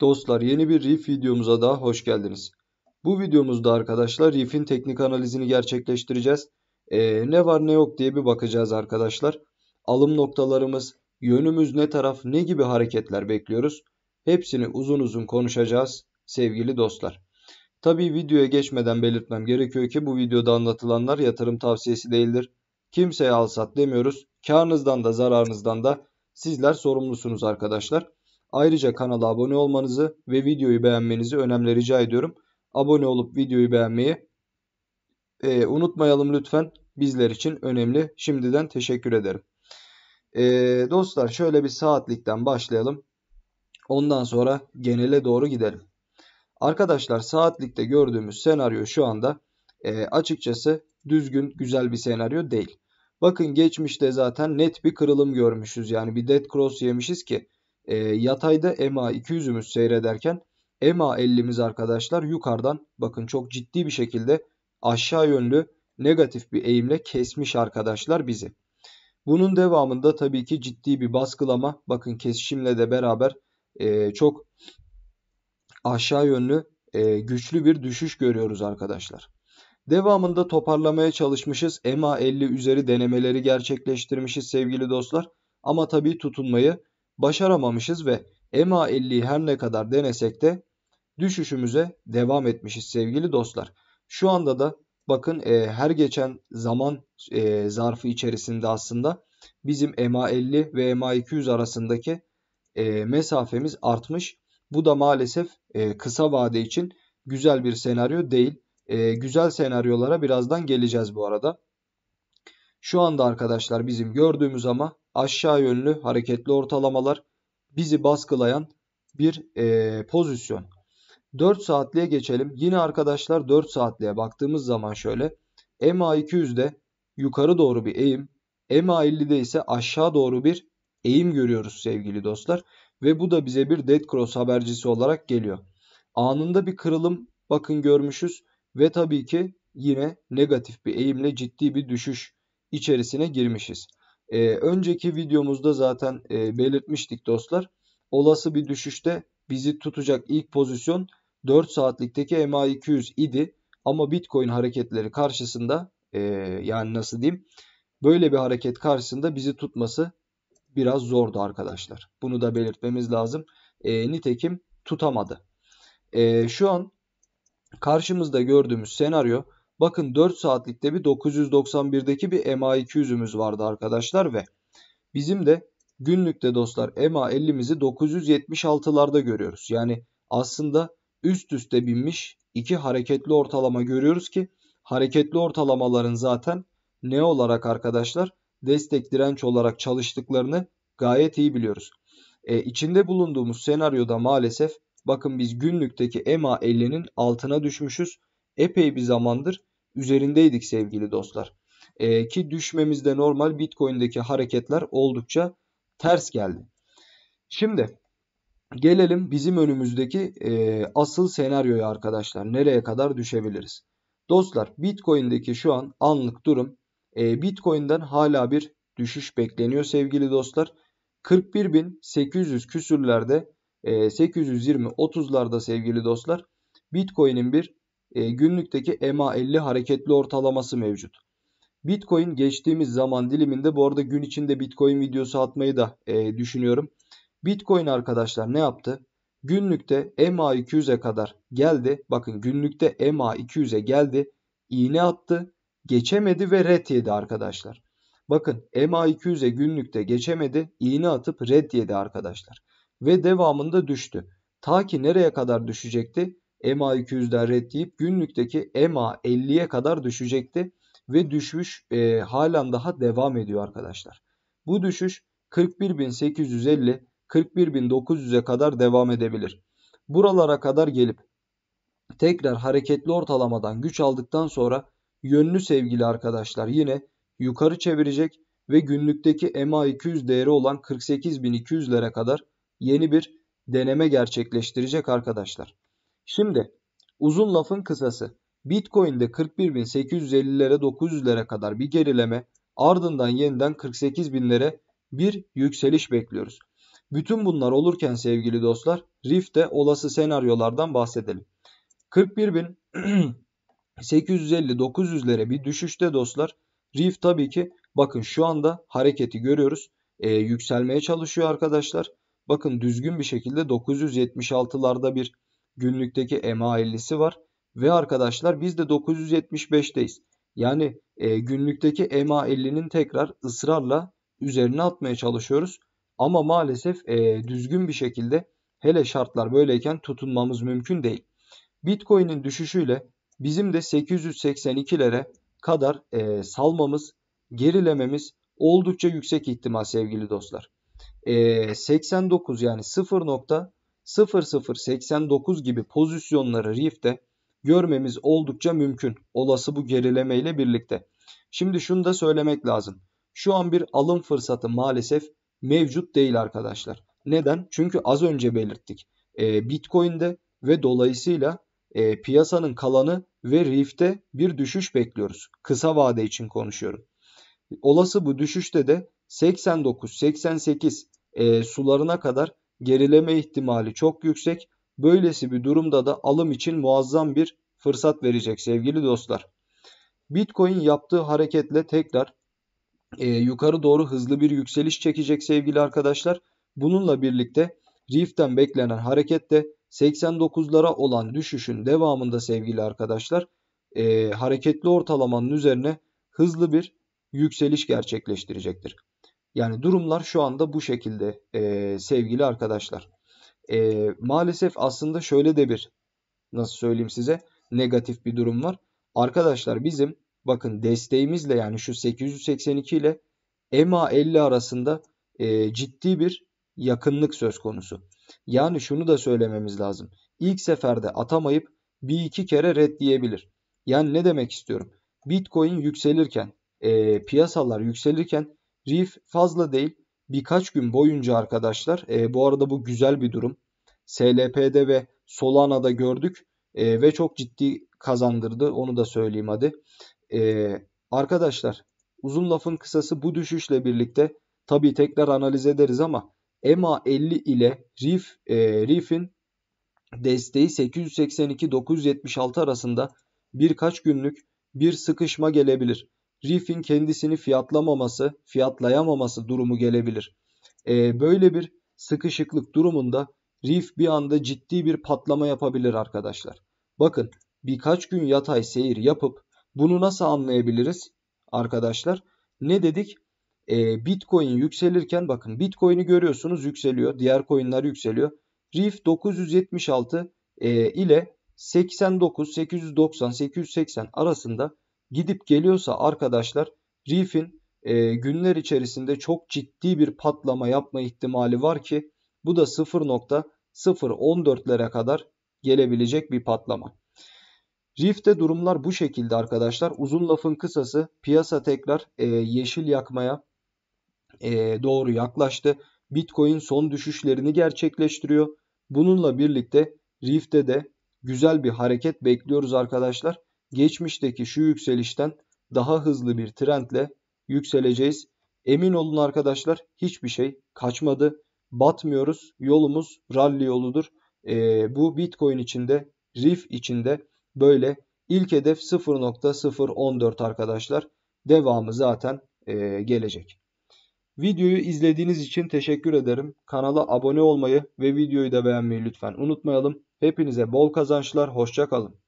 Dostlar yeni bir Reef videomuza daha hoş geldiniz. Bu videomuzda arkadaşlar Reef'in teknik analizini gerçekleştireceğiz. Ee, ne var ne yok diye bir bakacağız arkadaşlar. Alım noktalarımız, yönümüz ne taraf, ne gibi hareketler bekliyoruz. Hepsini uzun uzun konuşacağız sevgili dostlar. Tabi videoya geçmeden belirtmem gerekiyor ki bu videoda anlatılanlar yatırım tavsiyesi değildir. Kimseye alsat demiyoruz. Karınızdan da zararınızdan da sizler sorumlusunuz arkadaşlar. Ayrıca kanala abone olmanızı ve videoyu beğenmenizi önemli rica ediyorum. Abone olup videoyu beğenmeyi e, unutmayalım lütfen. Bizler için önemli. Şimdiden teşekkür ederim. E, dostlar şöyle bir saatlikten başlayalım. Ondan sonra genele doğru gidelim. Arkadaşlar saatlikte gördüğümüz senaryo şu anda e, açıkçası düzgün güzel bir senaryo değil. Bakın geçmişte zaten net bir kırılım görmüşüz. Yani bir dead cross yemişiz ki e, yatayda EMA 200'ümüz seyrederken EMA 50'miz arkadaşlar yukarıdan bakın çok ciddi bir şekilde aşağı yönlü negatif bir eğimle kesmiş arkadaşlar bizi. Bunun devamında tabii ki ciddi bir baskılama bakın kesişimle de beraber e, çok aşağı yönlü e, güçlü bir düşüş görüyoruz arkadaşlar. Devamında toparlamaya çalışmışız. EMA 50 üzeri denemeleri gerçekleştirmişiz sevgili dostlar. Ama tabii tutunmayı başaramamışız ve EMA 50'yi her ne kadar denesek de düşüşümüze devam etmişiz sevgili dostlar. Şu anda da bakın e, her geçen zaman e, zarfı içerisinde aslında bizim EMA 50 ve EMA 200 arasındaki e, mesafemiz artmış. Bu da maalesef e, kısa vade için güzel bir senaryo değil. E, güzel senaryolara birazdan geleceğiz bu arada. Şu anda arkadaşlar bizim gördüğümüz ama aşağı yönlü hareketli ortalamalar bizi baskılayan bir e, pozisyon. 4 saatliğe geçelim. Yine arkadaşlar 4 saatliğe baktığımız zaman şöyle MA 200'de yukarı doğru bir eğim, MA 50'de ise aşağı doğru bir eğim görüyoruz sevgili dostlar ve bu da bize bir dead cross habercisi olarak geliyor. Anında bir kırılım bakın görmüşüz ve tabii ki yine negatif bir eğimle ciddi bir düşüş içerisine girmişiz. E, önceki videomuzda zaten e, belirtmiştik dostlar. Olası bir düşüşte bizi tutacak ilk pozisyon 4 saatlikteki MA 200 idi. Ama Bitcoin hareketleri karşısında e, yani nasıl diyeyim böyle bir hareket karşısında bizi tutması biraz zordu arkadaşlar. Bunu da belirtmemiz lazım. E, nitekim tutamadı. E, şu an karşımızda gördüğümüz senaryo Bakın 4 saatlikte bir 991'deki bir MA200'ümüz vardı arkadaşlar ve bizim de günlükte dostlar MA50'mizi 976'larda görüyoruz. Yani aslında üst üste binmiş iki hareketli ortalama görüyoruz ki hareketli ortalamaların zaten ne olarak arkadaşlar destek direnç olarak çalıştıklarını gayet iyi biliyoruz. E, içinde bulunduğumuz senaryoda maalesef bakın biz günlükteki ma 50'nin altına düşmüşüz epey bir zamandır üzerindeydik sevgili dostlar. E, ki düşmemizde normal Bitcoin'deki hareketler oldukça ters geldi. Şimdi gelelim bizim önümüzdeki e, asıl senaryoya arkadaşlar. Nereye kadar düşebiliriz? Dostlar Bitcoin'deki şu an anlık durum e, Bitcoin'den hala bir düşüş bekleniyor sevgili dostlar. 41.800 küsürlerde 820-30'larda e, sevgili dostlar Bitcoin'in bir e, günlükteki EMA 50 hareketli ortalaması mevcut. Bitcoin geçtiğimiz zaman diliminde bu arada gün içinde Bitcoin videosu atmayı da e, düşünüyorum. Bitcoin arkadaşlar ne yaptı? Günlükte EMA 200'e kadar geldi. Bakın günlükte EMA 200'e geldi. İğne attı. Geçemedi ve red yedi arkadaşlar. Bakın EMA 200'e günlükte geçemedi. iğne atıp red yedi arkadaşlar. Ve devamında düştü. Ta ki nereye kadar düşecekti? EMA 200'den reddeyip günlükteki EMA 50'ye kadar düşecekti ve düşüş e, halen daha devam ediyor arkadaşlar. Bu düşüş 41.850 41.900'e kadar devam edebilir. Buralara kadar gelip tekrar hareketli ortalamadan güç aldıktan sonra yönlü sevgili arkadaşlar yine yukarı çevirecek ve günlükteki EMA 200 değeri olan 48.200'lere kadar yeni bir deneme gerçekleştirecek arkadaşlar. Şimdi uzun lafın kısası. Bitcoin'de 41.850'lere 900'lere kadar bir gerileme ardından yeniden 48.000'lere bir yükseliş bekliyoruz. Bütün bunlar olurken sevgili dostlar Rift'te olası senaryolardan bahsedelim. 41.850-900'lere bir düşüşte dostlar Rift tabii ki bakın şu anda hareketi görüyoruz. E, yükselmeye çalışıyor arkadaşlar. Bakın düzgün bir şekilde 976'larda bir günlükteki M50'si var. Ve arkadaşlar biz de 975'teyiz. Yani e, günlükteki MA50'nin tekrar ısrarla üzerine atmaya çalışıyoruz. Ama maalesef e, düzgün bir şekilde hele şartlar böyleyken tutunmamız mümkün değil. Bitcoin'in düşüşüyle bizim de 882'lere kadar e, salmamız, gerilememiz oldukça yüksek ihtimal sevgili dostlar. E, 89 yani 0. 00.89 gibi pozisyonları RIF'te görmemiz oldukça mümkün. Olası bu gerileme ile birlikte. Şimdi şunu da söylemek lazım. Şu an bir alım fırsatı maalesef mevcut değil arkadaşlar. Neden? Çünkü az önce belirttik. E, Bitcoin'de ve dolayısıyla e, piyasanın kalanı ve RIF'te bir düşüş bekliyoruz. Kısa vade için konuşuyorum. Olası bu düşüşte de 89, 88 e, sularına kadar gerileme ihtimali çok yüksek. Böylesi bir durumda da alım için muazzam bir fırsat verecek sevgili dostlar. Bitcoin yaptığı hareketle tekrar e, yukarı doğru hızlı bir yükseliş çekecek sevgili arkadaşlar. Bununla birlikte Rift'ten beklenen hareket de 89'lara olan düşüşün devamında sevgili arkadaşlar e, hareketli ortalamanın üzerine hızlı bir yükseliş gerçekleştirecektir. Yani durumlar şu anda bu şekilde e, sevgili arkadaşlar. E, maalesef aslında şöyle de bir nasıl söyleyeyim size negatif bir durum var. Arkadaşlar bizim bakın desteğimizle yani şu 882 ile EMA 50 arasında e, ciddi bir yakınlık söz konusu. Yani şunu da söylememiz lazım. İlk seferde atamayıp bir iki kere red diyebilir. Yani ne demek istiyorum? Bitcoin yükselirken, e, piyasalar yükselirken Reef fazla değil birkaç gün boyunca arkadaşlar e, bu arada bu güzel bir durum. SLP'de ve Solana'da gördük e, ve çok ciddi kazandırdı onu da söyleyeyim hadi. E, arkadaşlar uzun lafın kısası bu düşüşle birlikte tabii tekrar analiz ederiz ama EMA 50 ile Reef, e, Reef'in desteği 882-976 arasında birkaç günlük bir sıkışma gelebilir. RIF'in kendisini fiyatlamaması, fiyatlayamaması durumu gelebilir. E, böyle bir sıkışıklık durumunda RIF bir anda ciddi bir patlama yapabilir arkadaşlar. Bakın birkaç gün yatay seyir yapıp bunu nasıl anlayabiliriz arkadaşlar? Ne dedik? E, Bitcoin yükselirken bakın Bitcoin'i görüyorsunuz yükseliyor. Diğer coinler yükseliyor. RIF 976 e, ile 89, 890, 880 arasında gidip geliyorsa arkadaşlar Reef'in e, günler içerisinde çok ciddi bir patlama yapma ihtimali var ki bu da 0.014'lere kadar gelebilecek bir patlama. Rift'te durumlar bu şekilde arkadaşlar. Uzun lafın kısası piyasa tekrar e, yeşil yakmaya e, doğru yaklaştı. Bitcoin son düşüşlerini gerçekleştiriyor. Bununla birlikte Rift'te de güzel bir hareket bekliyoruz arkadaşlar geçmişteki şu yükselişten daha hızlı bir trendle yükseleceğiz. Emin olun arkadaşlar hiçbir şey kaçmadı. Batmıyoruz. Yolumuz rally yoludur. E, bu Bitcoin içinde, RIF içinde böyle ilk hedef 0.014 arkadaşlar. Devamı zaten e, gelecek. Videoyu izlediğiniz için teşekkür ederim. Kanala abone olmayı ve videoyu da beğenmeyi lütfen unutmayalım. Hepinize bol kazançlar, hoşçakalın.